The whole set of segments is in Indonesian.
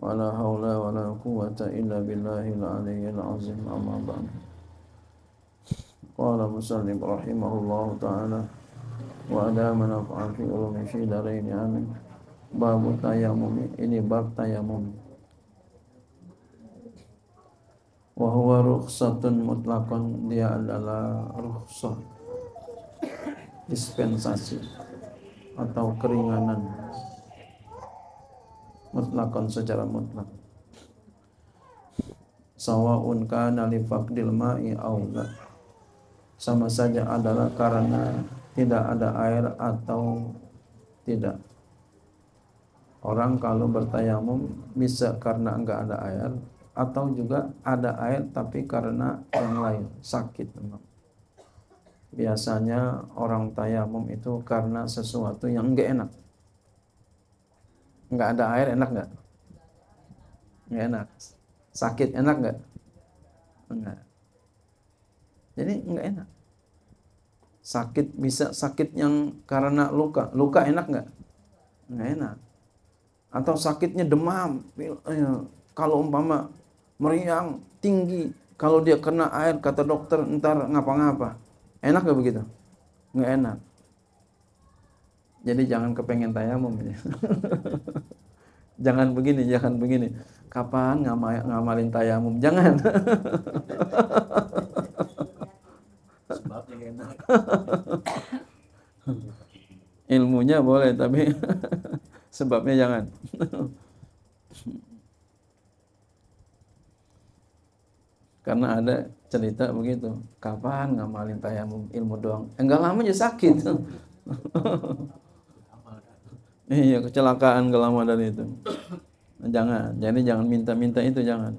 ولا حول ولا قوة إلا بالله العلي العظيم أما بعد قال مسلم رحمه الله تعالى وأدام نفعا في علوم في دارين آمين باب التيمم ini bab tayamum wa huwa rukhsatun mutlakon dia adalah dispensasi atau keringanan mutlakon secara mutlak sawaun kana li faqdil ma'i au sama saja adalah karena tidak ada air atau tidak orang kalau bertayamum bisa karena enggak ada air atau juga ada air tapi karena yang lain sakit memang biasanya orang tayamum itu karena sesuatu yang enggak enak nggak ada air enak nggak nggak enak sakit enak nggak enggak jadi nggak enak sakit bisa sakit yang karena luka luka enak nggak nggak enak atau sakitnya demam eh, kalau umpama meriang tinggi kalau dia kena air kata dokter ntar ngapa-ngapa enak gak begitu nggak enak jadi jangan kepengen tayamum ya jangan begini, jangan begini. Kapan ngamalin tayamum? Jangan. Ilmunya boleh, tapi sebabnya jangan. Karena ada cerita begitu, kapan ngamalin tayamum ilmu doang? Enggak eh, lama aja sakit. Iya kecelakaan dari itu. Nah, jangan, jadi jangan minta-minta itu jangan.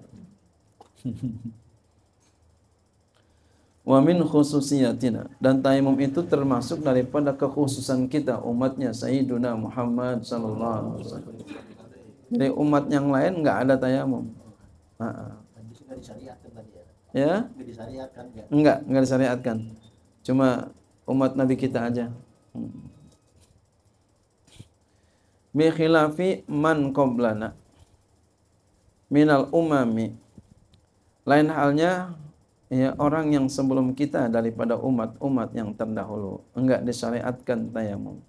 wamin min khususiyatina dan tayamum itu termasuk daripada kekhususan kita umatnya Sayyiduna Muhammad sallallahu alaihi wasallam. Jadi umat yang lain enggak ada tayamum. Heeh. ya? Enggak, enggak disyariatkan. Cuma umat Nabi kita aja. Hmm bi khilafi man qoblana minal umami lain halnya ya orang yang sebelum kita daripada umat-umat yang terdahulu enggak disyariatkan tayamum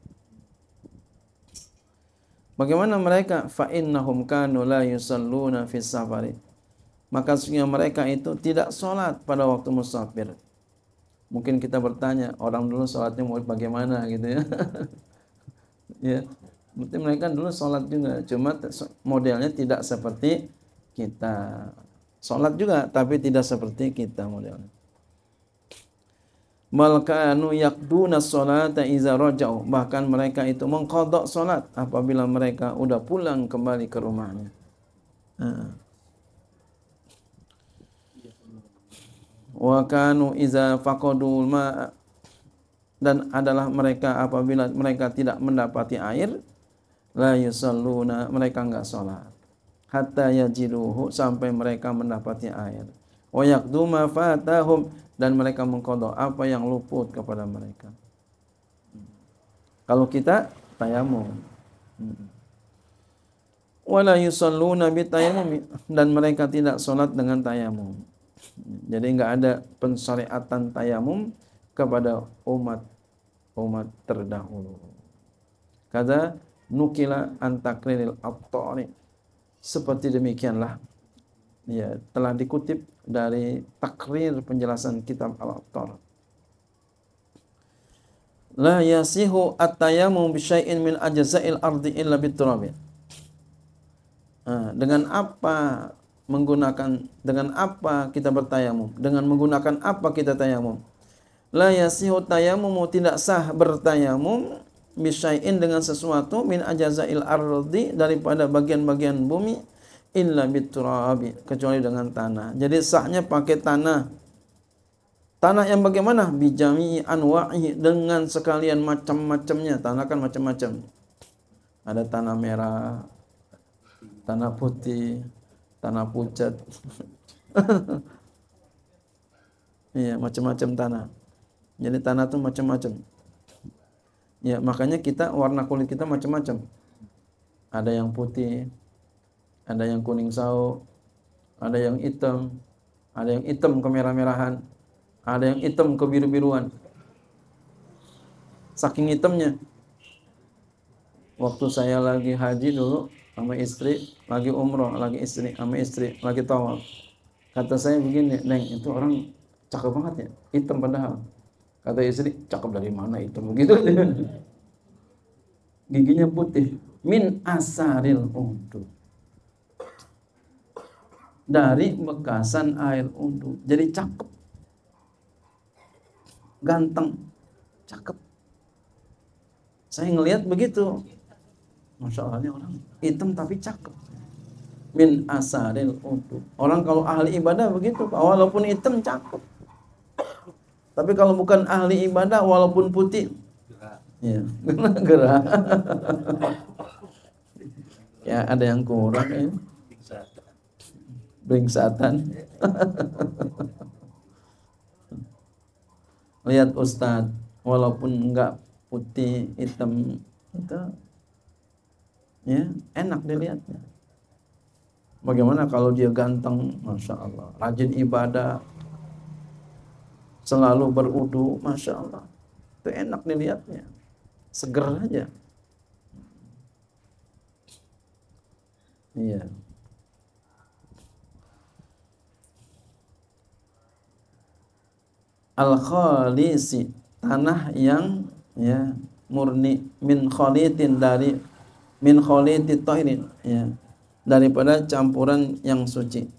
Bagaimana mereka fa innahum kanu la yusalluna fis safari maka sesungguhnya mereka itu tidak sholat pada waktu musafir mungkin kita bertanya orang dulu sholatnya mau bagaimana gitu ya ya Berarti mereka dulu sholat juga, cuma modelnya tidak seperti kita. Sholat juga, tapi tidak seperti kita modelnya. Malkanu yakduna sholata iza roja'u. Bahkan mereka itu mengkodok sholat apabila mereka udah pulang kembali ke rumahnya. Nah. Wa iza fakodul dan adalah mereka apabila mereka tidak mendapati air la yusalluna mereka enggak salat hatta yajiduhu sampai mereka mendapatnya air wa yaqduma fatahum dan mereka mengkodok apa yang luput kepada mereka kalau kita tayamum wala yusalluna tayamum dan mereka tidak salat dengan tayamum jadi enggak ada pensyariatan tayamum kepada umat umat terdahulu kata nukila antakrinil at seperti demikianlah ya telah dikutip dari takrir penjelasan kitab al-attar la yasihu at bisyai'in min ajza'il ardi illa biturabi ah, dengan apa menggunakan dengan apa kita bertayamum dengan menggunakan apa kita tayamum la yasihu tayamum tidak sah bertayamum bisyai'in dengan sesuatu min ajazail ardi daripada bagian-bagian bumi illa biturabi kecuali dengan tanah. Jadi sahnya pakai tanah. Tanah yang bagaimana? Bijami anwa'i dengan sekalian macam-macamnya. Tanah kan macam-macam. Ada tanah merah, tanah putih, tanah pucat. Iya, macam-macam tanah. Jadi tanah itu macam-macam. Ya, makanya kita warna kulit kita macam-macam. Ada yang putih, ada yang kuning sawo, ada yang hitam, ada yang hitam kemerah-merahan, ada yang hitam kebiru-biruan. Saking hitamnya. Waktu saya lagi haji dulu sama istri, lagi umroh, lagi istri, sama istri, lagi tawaf. Kata saya begini, Neng, itu orang cakep banget ya, hitam padahal Kata istri, cakep dari mana itu? Begitu. Giginya putih. Min asaril udu. Dari bekasan air udu. Jadi cakep. Ganteng. Cakep. Saya ngelihat begitu. Masya allah ini orang hitam tapi cakep. Min asaril udu. Orang kalau ahli ibadah begitu. Walaupun hitam cakep tapi kalau bukan ahli ibadah walaupun putih ya, gerah-gerah. ya ada yang kurang ya. Bringsatan. Lihat Ustadz, walaupun enggak putih hitam itu ya enak dilihatnya. Bagaimana kalau dia ganteng, masya Allah, rajin ibadah, selalu berudu, masya Allah, itu enak dilihatnya, seger aja. Iya. Al khalisi tanah yang ya murni min khalitin dari min khaliti ini ya daripada campuran yang suci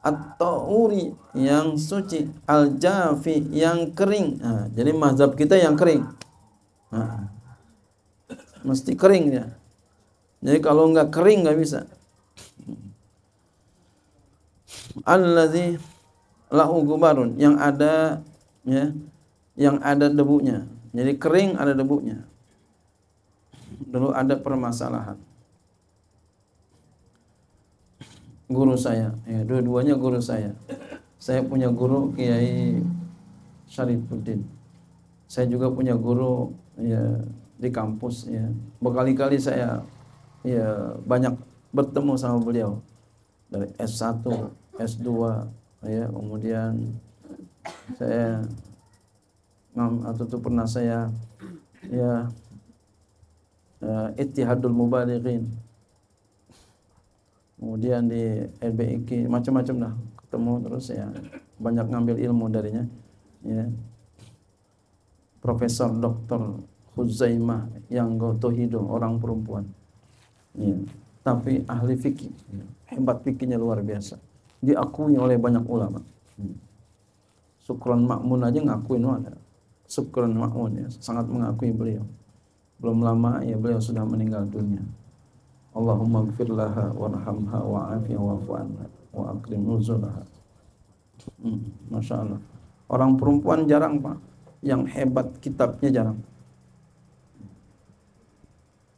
at-tauri yang suci al-jafi yang kering nah, jadi mazhab kita yang kering nah, mesti kering ya jadi kalau nggak kering nggak bisa alladzi lahu gubarun yang ada ya yang ada debunya jadi kering ada debunya dulu ada permasalahan guru saya ya, dua-duanya guru saya saya punya guru Kiai Syarifuddin saya juga punya guru ya di kampus ya berkali-kali saya ya banyak bertemu sama beliau dari S1, S2 ya kemudian saya atau itu pernah saya ya uh, Ittihadul Mubalighin kemudian di LBIK macam-macam dah ketemu terus ya banyak ngambil ilmu darinya ya Profesor Dr. Huzaimah yang hidung orang perempuan ya. tapi ahli fikih ya. hebat fikihnya luar biasa diakui oleh banyak ulama hmm. Sukron Makmun aja ngakuin ada Sukron Makmun ya sangat mengakui beliau belum lama ya beliau sudah meninggal dunia Allahumma gfir laha warhamha wa'afiha wa'fu anha wa akrim nuzulaha. Hmm, Masya Orang perempuan jarang Pak. Yang hebat kitabnya jarang.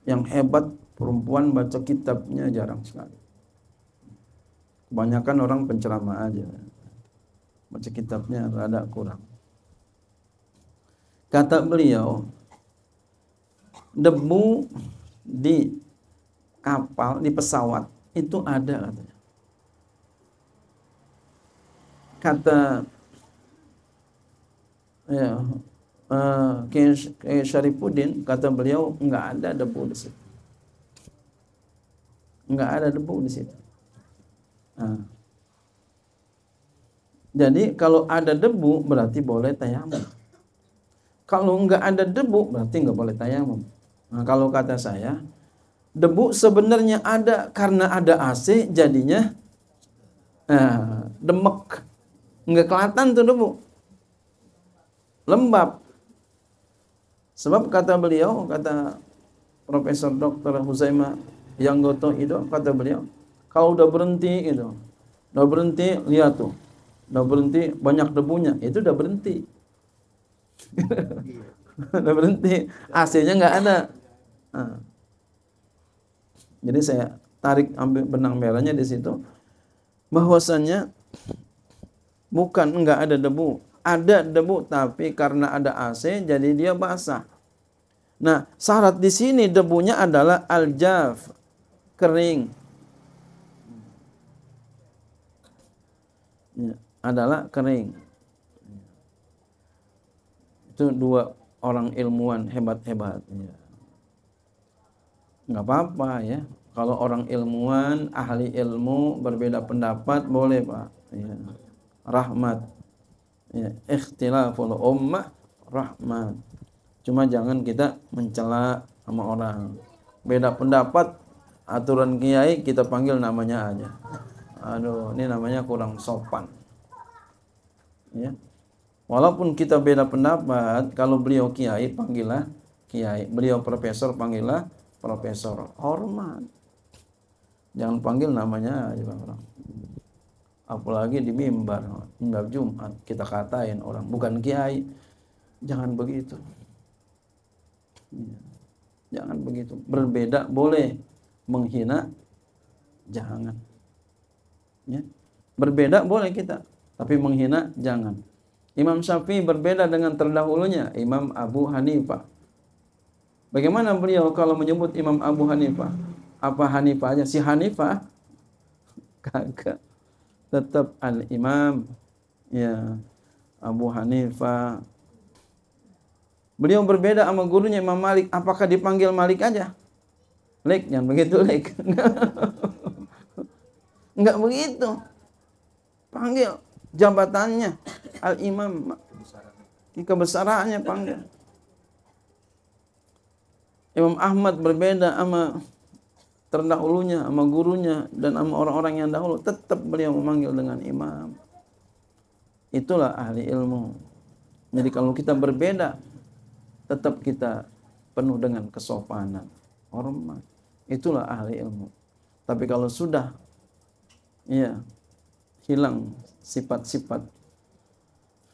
Yang hebat perempuan baca kitabnya jarang sekali. Kebanyakan orang penceramah aja. Baca kitabnya rada kurang. Kata beliau, debu di kapal, di pesawat itu ada katanya. Kata ya, uh, Kiai Syarifuddin kata beliau nggak ada debu di situ. Nggak ada debu di situ. Nah. Jadi kalau ada debu berarti boleh tayamum. Kalau nggak ada debu berarti nggak boleh tayamum. Nah, kalau kata saya debu sebenarnya ada karena ada AC jadinya eh, demek nggak kelihatan tuh debu lembab sebab kata beliau kata Profesor Dr. Huzaima yang goto itu kata beliau kalau udah berhenti itu udah berhenti lihat tuh udah berhenti banyak debunya itu udah berhenti udah berhenti AC-nya nggak ada ah. Jadi saya tarik ambil benang merahnya di situ bahwasannya bukan enggak ada debu, ada debu tapi karena ada AC jadi dia basah. Nah, syarat di sini debunya adalah aljaf, kering. Ya, adalah kering. Itu dua orang ilmuwan hebat-hebat. Ya nggak apa-apa ya kalau orang ilmuwan ahli ilmu berbeda pendapat boleh pak ya. rahmat ya. ikhtilaful ummah rahmat cuma jangan kita mencela sama orang beda pendapat aturan kiai kita panggil namanya aja aduh ini namanya kurang sopan ya walaupun kita beda pendapat kalau beliau kiai panggillah kiai beliau profesor panggillah profesor hormat jangan panggil namanya aja ya, orang apalagi di mimbar mimbar Jumat kita katain orang bukan kiai jangan begitu iya. jangan begitu berbeda boleh menghina jangan ya berbeda boleh kita tapi menghina jangan Imam Syafi'i berbeda dengan terdahulunya Imam Abu Hanifah Bagaimana beliau kalau menyebut Imam Abu Hanifah? Apa Hanifahnya? Si Hanifah kagak tetap al Imam ya Abu Hanifah. Beliau berbeda sama gurunya Imam Malik. Apakah dipanggil Malik aja? Lek, jangan begitu Lek. Enggak begitu. Panggil jabatannya al Imam. Kebesarannya panggil. Imam Ahmad berbeda sama terdahulunya, sama gurunya dan sama orang-orang yang dahulu, tetap beliau memanggil dengan imam. Itulah ahli ilmu. Jadi kalau kita berbeda, tetap kita penuh dengan kesopanan, hormat. Itulah ahli ilmu. Tapi kalau sudah ya hilang sifat-sifat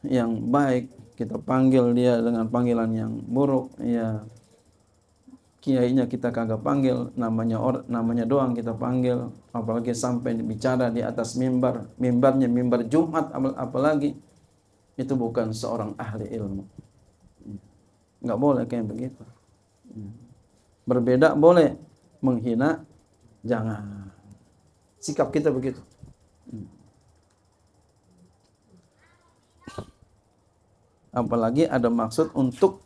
yang baik, kita panggil dia dengan panggilan yang buruk, ya kiainya kita kagak panggil, namanya or, namanya doang kita panggil, apalagi sampai bicara di atas mimbar, mimbarnya mimbar Jumat apalagi itu bukan seorang ahli ilmu. Nggak boleh kayak begitu. Berbeda boleh, menghina jangan. Sikap kita begitu. Apalagi ada maksud untuk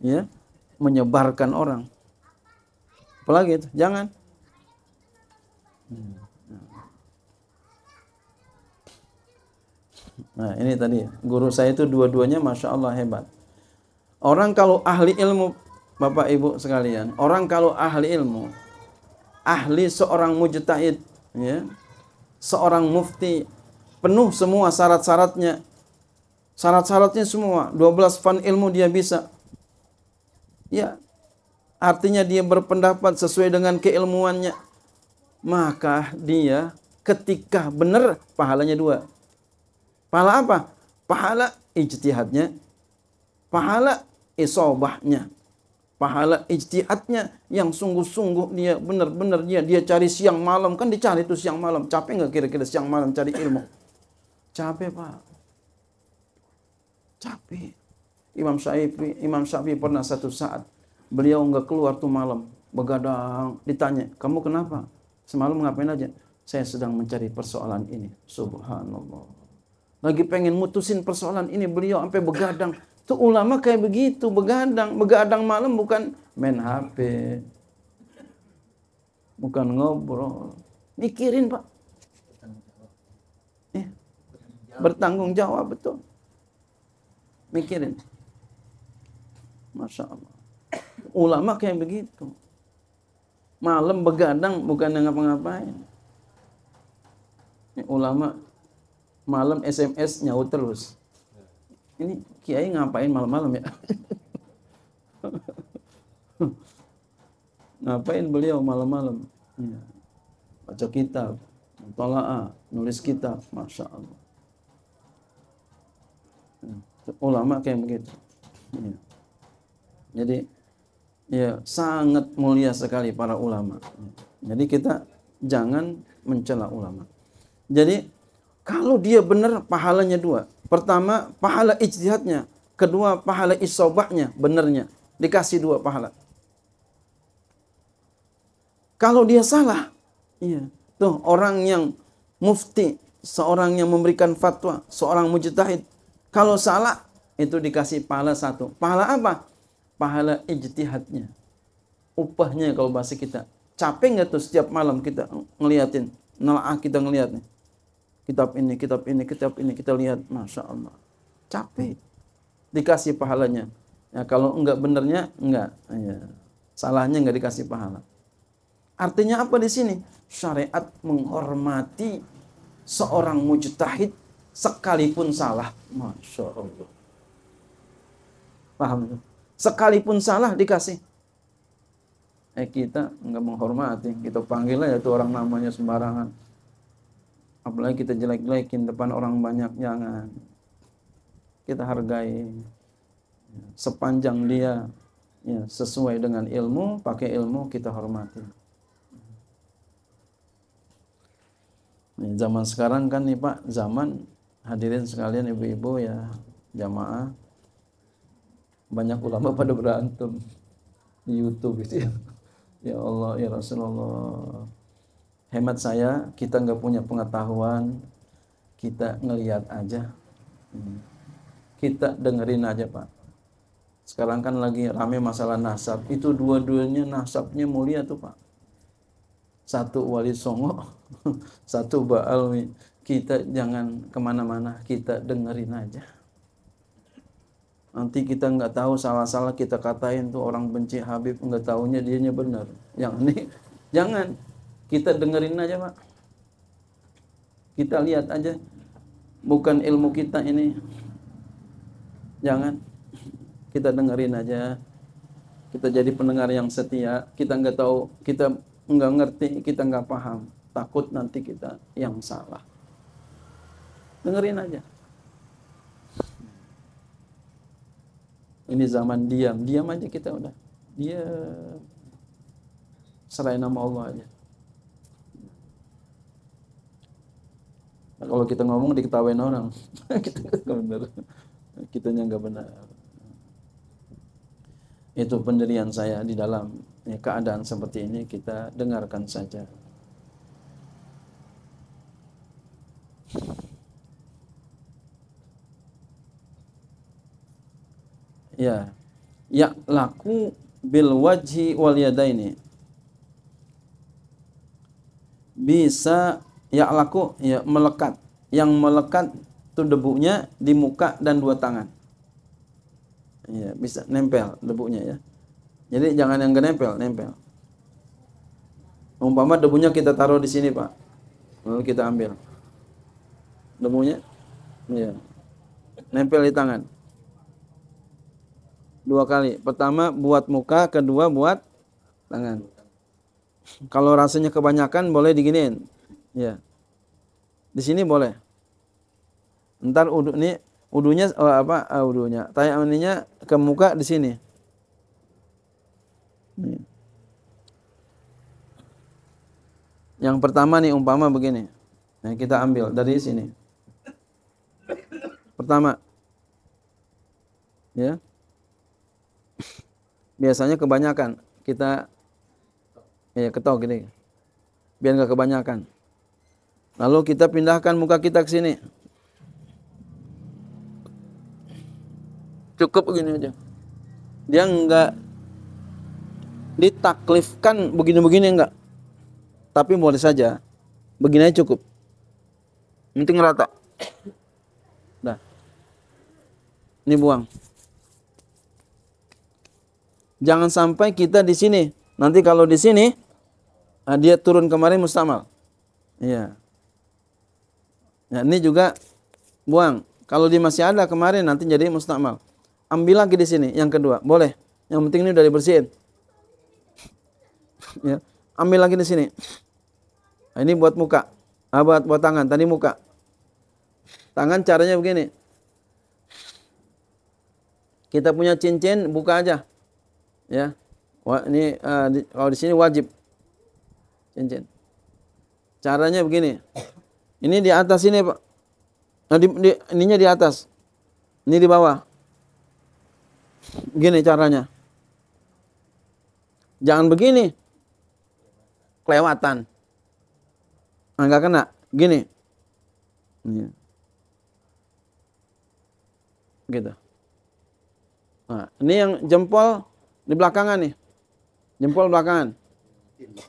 ya menyebarkan orang apalagi itu jangan nah ini tadi guru saya itu dua-duanya masya Allah hebat orang kalau ahli ilmu bapak ibu sekalian orang kalau ahli ilmu ahli seorang mujtahid ya seorang mufti penuh semua syarat-syaratnya syarat-syaratnya semua 12 fan ilmu dia bisa ya artinya dia berpendapat sesuai dengan keilmuannya, maka dia ketika benar pahalanya dua. Pahala apa? Pahala ijtihadnya, pahala isobahnya, pahala ijtihadnya yang sungguh-sungguh dia benar-benar dia dia cari siang malam kan dicari itu siang malam capek nggak kira-kira siang malam cari ilmu capek pak capek Imam Syafi'i Imam Syafi'i pernah satu saat Beliau nggak keluar tuh malam, begadang. Ditanya, kamu kenapa? Semalam ngapain aja? Saya sedang mencari persoalan ini. Subhanallah. Lagi pengen mutusin persoalan ini, beliau sampai begadang. Tuh ulama kayak begitu, begadang. Begadang malam bukan main HP. Bukan ngobrol. Mikirin, Pak. Eh, bertanggung jawab, betul. Mikirin. Masya Allah. Ulama kayak begitu. Malam begadang bukan ngapa-ngapain. Ini ulama malam SMS nyaut terus. Ini kiai ngapain malam-malam ya? ngapain beliau malam-malam? Ya. Baca kitab, tolaa, nulis kitab, masya Allah. Iya. Ulama kayak begitu. Iya. Jadi ya sangat mulia sekali para ulama. Jadi kita jangan mencela ulama. Jadi kalau dia benar pahalanya dua. Pertama pahala ijtihadnya, kedua pahala isobahnya, benernya dikasih dua pahala. Kalau dia salah, iya. Tuh orang yang mufti, seorang yang memberikan fatwa, seorang mujtahid, kalau salah itu dikasih pahala satu. Pahala apa? pahala ijtihadnya. Upahnya kalau bahasa kita. Capek nggak tuh setiap malam kita ngeliatin, nelaah kita ngeliat nih. Kitab ini, kitab ini, kitab ini kita lihat, masya Allah. Capek. Dikasih pahalanya. Ya, kalau enggak benernya, enggak. Ya. Salahnya enggak dikasih pahala. Artinya apa di sini? Syariat menghormati seorang mujtahid sekalipun salah. Masya Allah. Paham tuh? Sekalipun salah dikasih. Eh kita nggak menghormati, kita panggil aja tuh orang namanya sembarangan. Apalagi kita jelek-jelekin depan orang banyak, jangan. Kita hargai ya, sepanjang dia ya, sesuai dengan ilmu, pakai ilmu kita hormati. zaman sekarang kan nih Pak, zaman hadirin sekalian ibu-ibu ya jamaah banyak ulama pada berantem di YouTube gitu ya. Ya Allah, ya Rasulullah. Hemat saya, kita nggak punya pengetahuan, kita ngelihat aja. Hmm. Kita dengerin aja Pak. Sekarang kan lagi rame masalah nasab. Itu dua-duanya nasabnya mulia tuh Pak. Satu wali songo, satu ba'alwi. Kita jangan kemana-mana, kita dengerin aja nanti kita nggak tahu salah-salah kita katain tuh orang benci Habib nggak tahunya dianya benar yang ini jangan kita dengerin aja pak kita lihat aja bukan ilmu kita ini jangan kita dengerin aja kita jadi pendengar yang setia kita nggak tahu kita nggak ngerti kita nggak paham takut nanti kita yang salah dengerin aja Ini zaman diam, diam aja kita udah. Dia selain nama Allah aja. Nah, kalau kita ngomong diketawain orang, kita nggak benar, Kita nggak benar. Itu pendirian saya di dalam ya, keadaan seperti ini kita dengarkan saja. ya ya laku bil wajhi wal yadaini bisa ya laku ya melekat yang melekat itu debunya di muka dan dua tangan ya bisa nempel debunya ya jadi jangan yang nempel nempel umpama debunya kita taruh di sini pak lalu kita ambil debunya ya nempel di tangan dua kali. Pertama buat muka, kedua buat tangan. Kalau rasanya kebanyakan boleh diginiin. Ya. Di sini boleh. Ntar udu ini udunya oh, apa? Uh, udunya. Tayamaninya ke muka di sini. Nih. Yang pertama nih umpama begini. Nah, kita ambil dari sini. Pertama. Ya biasanya kebanyakan kita ya ketok gini biar nggak kebanyakan lalu kita pindahkan muka kita ke sini cukup begini aja dia nggak ditaklifkan begini-begini enggak tapi boleh saja begini aja cukup penting rata dah ini buang Jangan sampai kita di sini. Nanti kalau di sini ah, dia turun kemarin mustamal. Iya. Nah, ini juga buang. Kalau dia masih ada kemarin nanti jadi mustamal. Ambil lagi di sini yang kedua. Boleh. Yang penting ini udah dibersihin. ya. Ambil lagi di sini. Nah, ini buat muka. Ah, buat buat tangan, tadi muka. Tangan caranya begini. Kita punya cincin, buka aja ya ini uh, di, kalau di sini wajib cincin caranya begini ini di atas ini pak nah, di, di, ininya di atas ini di bawah Gini caranya jangan begini kelewatan ah, nggak kena gini iya. gitu nah ini yang jempol di belakangan nih. Jempol belakangan.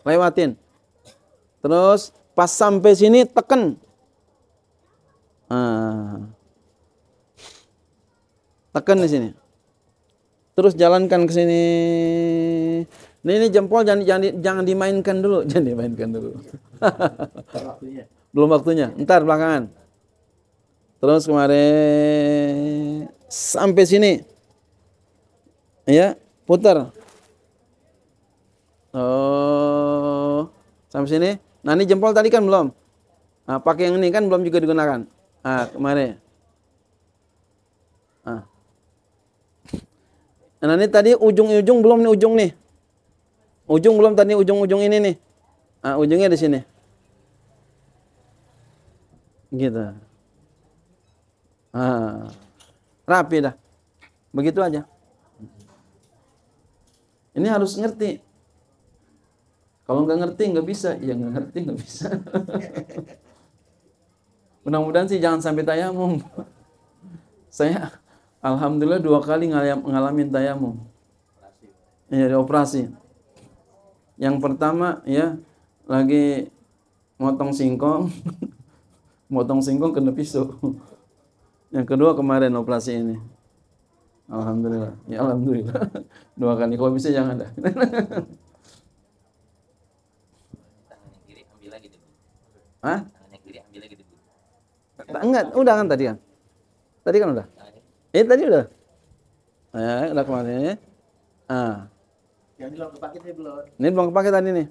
Lewatin. Terus pas sampai sini teken teken ah. teken di sini. Terus jalankan ke sini. ini, ini jempol jangan, jangan jangan dimainkan dulu, jangan dimainkan dulu. Belum waktunya. Ntar belakangan. Terus kemarin sampai sini. Ya putar oh sampai sini nah ini jempol tadi kan belum nah, pakai yang ini kan belum juga digunakan ah kemarin ah nah ini tadi ujung-ujung belum nih ujung nih ujung belum tadi ujung-ujung ini nih ah ujungnya di sini gitu ah rapi dah begitu aja ini harus ngerti. Kalau nggak ngerti nggak bisa, ya nggak ngerti nggak bisa. Mudah-mudahan sih jangan sampai tayamum. Saya alhamdulillah dua kali ngalam, ngalamin tayamum. Iya, di operasi. Yang pertama ya lagi motong singkong, motong singkong kena pisau. Yang kedua kemarin operasi ini. Alhamdulillah. Ya alhamdulillah. Doakan kalau bisa jangan dah. Hah? Enggak, udah kan tadi kan? Tadi kan udah. Eh tadi udah. Eh, udah kemarin ya. Ah. Yang belum kepake tadi belum. Ini belum kepake tadi nih.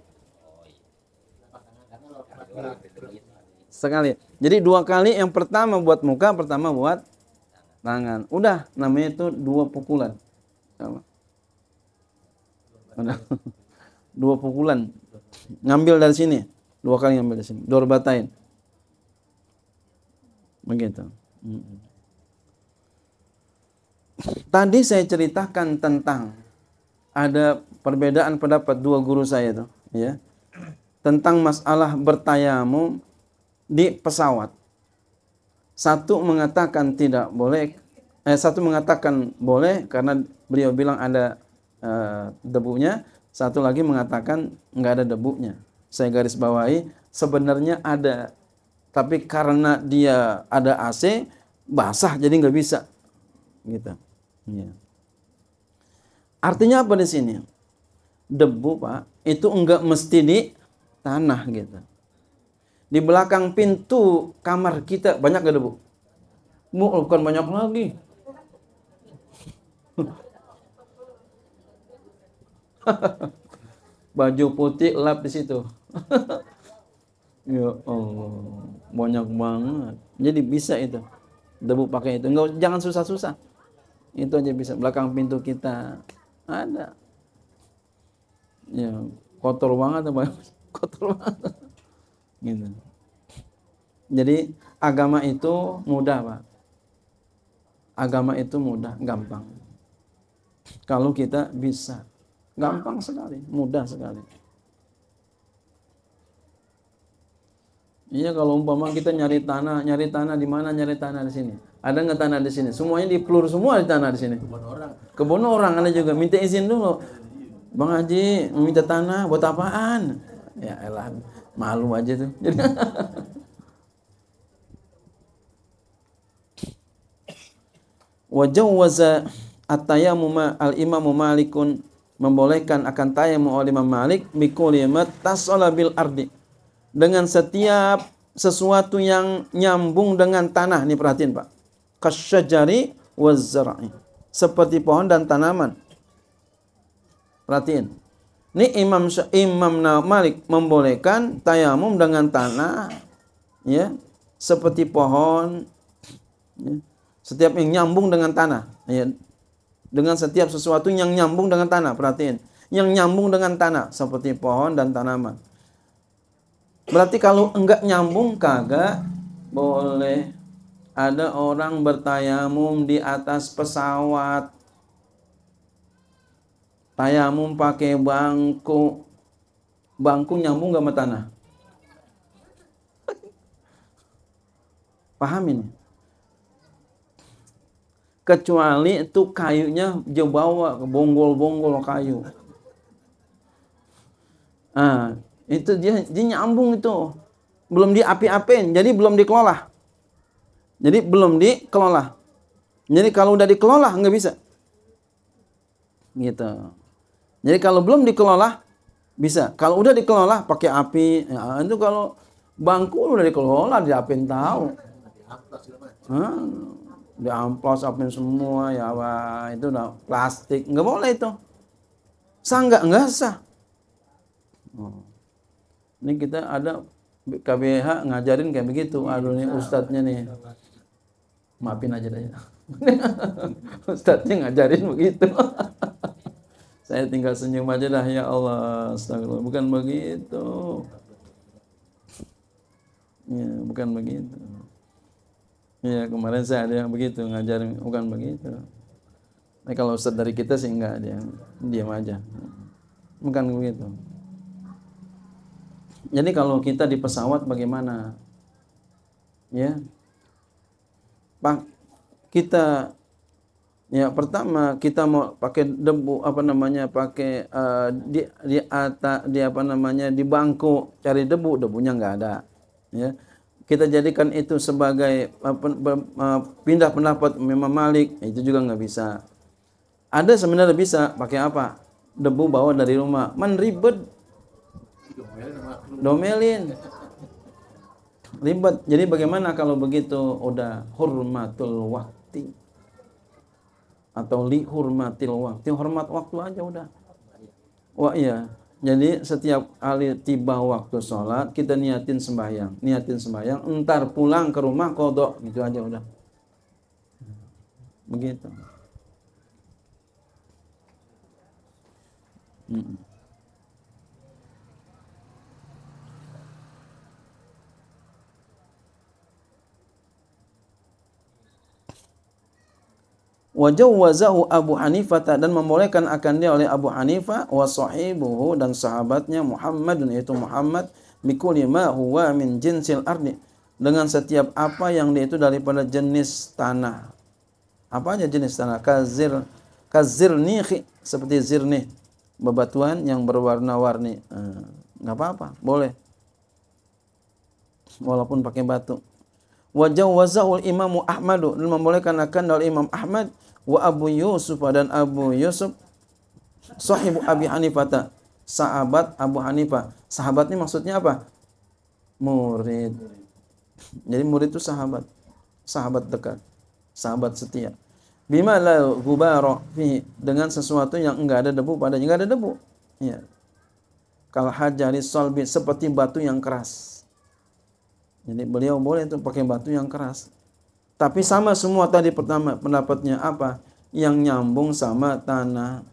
Sekali. Jadi dua kali, yang pertama buat muka, pertama buat tangan. Udah, namanya itu dua pukulan. Udah. Dua pukulan. Ngambil dari sini. Dua kali ngambil dari sini. Dorbatain. Begitu. Tadi saya ceritakan tentang ada perbedaan pendapat dua guru saya itu, ya. Tentang masalah bertayamum di pesawat satu mengatakan tidak boleh, eh, satu mengatakan boleh karena beliau bilang ada eh, debunya, satu lagi mengatakan nggak ada debunya. Saya garis bawahi, sebenarnya ada, tapi karena dia ada AC, basah jadi nggak bisa, gitu. ya. Artinya apa di sini? Debu pak itu enggak mesti di tanah gitu. Di belakang pintu kamar kita banyak gak debu? Mau bukan banyak lagi. Baju putih lap di situ. ya Allah, banyak banget. Jadi bisa itu. Debu pakai itu. Enggak jangan susah-susah. Itu aja bisa belakang pintu kita. Ada. Ya, kotor banget Pak. Kotor banget. Gitu. Jadi agama itu mudah, Pak. Agama itu mudah, gampang. Kalau kita bisa, gampang sekali, mudah sekali. Iya kalau umpama kita nyari tanah, nyari tanah di mana? Nyari tanah di sini. Ada nggak tanah di sini? Semuanya di peluru semua di tanah di sini. Kebun orang. Kebun orang ada juga. Minta izin dulu. Bang Haji minta tanah buat apaan? Ya elah malu aja tuh jadi wajawaza atayamu ma al-imamu malikun membolehkan akan tayamu oleh Imam Malik mikulimat tasola bil ardi dengan setiap sesuatu yang nyambung dengan tanah nih perhatiin Pak kasyajari wazara'i seperti pohon dan tanaman perhatiin ini Imam Imam Malik membolehkan tayamum dengan tanah ya seperti pohon ya, setiap yang nyambung dengan tanah ya, dengan setiap sesuatu yang nyambung dengan tanah perhatiin yang nyambung dengan tanah seperti pohon dan tanaman berarti kalau enggak nyambung kagak boleh ada orang bertayamum di atas pesawat tayamum pakai bangku bangku nyambung gak sama tanah paham ini kecuali itu kayunya jebawa bonggol-bonggol kayu nah, itu dia, dia nyambung itu belum diapi-apin jadi belum dikelola jadi belum dikelola jadi kalau udah dikelola nggak bisa gitu jadi kalau belum dikelola bisa. Kalau udah dikelola pakai api, ya, itu kalau bangku udah dikelola diapin tahu. diamplos Di semua ya wah, itu udah plastik nggak boleh itu. Sah nggak nggak sah. Oh. Ini kita ada KBH ngajarin kayak begitu. Iya, Aduh nih ustadznya nih. Maafin aja deh. ustadznya ngajarin begitu. Saya tinggal senyum aja lah ya Allah. Astagfirullah. Bukan begitu. Ya, bukan begitu. Ya, kemarin saya ada yang begitu ngajar bukan begitu. Nah, kalau ustaz dari kita sih enggak dia diam aja. Bukan begitu. Jadi kalau kita di pesawat bagaimana? Ya. Pak, kita Ya, pertama kita mau pakai debu apa namanya? pakai uh, di di atas di apa namanya? di bangku cari debu, debunya nggak ada. Ya. Kita jadikan itu sebagai uh, pindah pendapat memang Malik, ya, itu juga nggak bisa. Ada sebenarnya bisa pakai apa? Debu bawa dari rumah. Man ribet. Domelin. Ribet. Jadi bagaimana kalau begitu? Udah hurmatul waktu atau li hurmatil waktu hormat waktu aja udah wah iya jadi setiap kali tiba waktu sholat kita niatin sembahyang niatin sembahyang entar pulang ke rumah kodok gitu aja udah begitu mm -mm. wajawazahu Abu Hanifah dan membolehkan akan dia oleh Abu Hanifah wa sahibuhu dan sahabatnya Muhammad yaitu Muhammad bikuli ma huwa min jinsil ardi dengan setiap apa yang dia itu daripada jenis tanah. Apa aja jenis tanah? Kazir kazir nihi seperti zirnih bebatuan yang berwarna-warni. Enggak eh, hmm, apa-apa, boleh. Walaupun pakai batu. wazahul Imamu Ahmadu dan membolehkan akan oleh Imam Ahmad wa Abu Yusuf dan Abu Yusuf sahibu Abi Hanifah sahabat Abu Hanifah sahabat ini maksudnya apa murid jadi murid itu sahabat sahabat dekat sahabat setia bima la gubaro dengan sesuatu yang enggak ada debu padanya enggak ada debu ya kalau hajari solbi seperti batu yang keras jadi beliau boleh itu pakai batu yang keras tapi sama semua tadi pertama pendapatnya apa? Yang nyambung sama tanah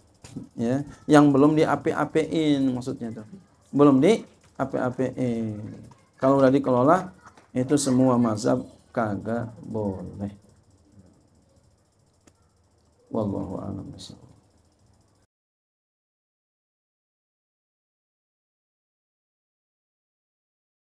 ya, yang belum di ap apein maksudnya tuh. Belum di ape-apein. Kalau udah dikelola itu semua mazhab kagak boleh. Wallahu a'lam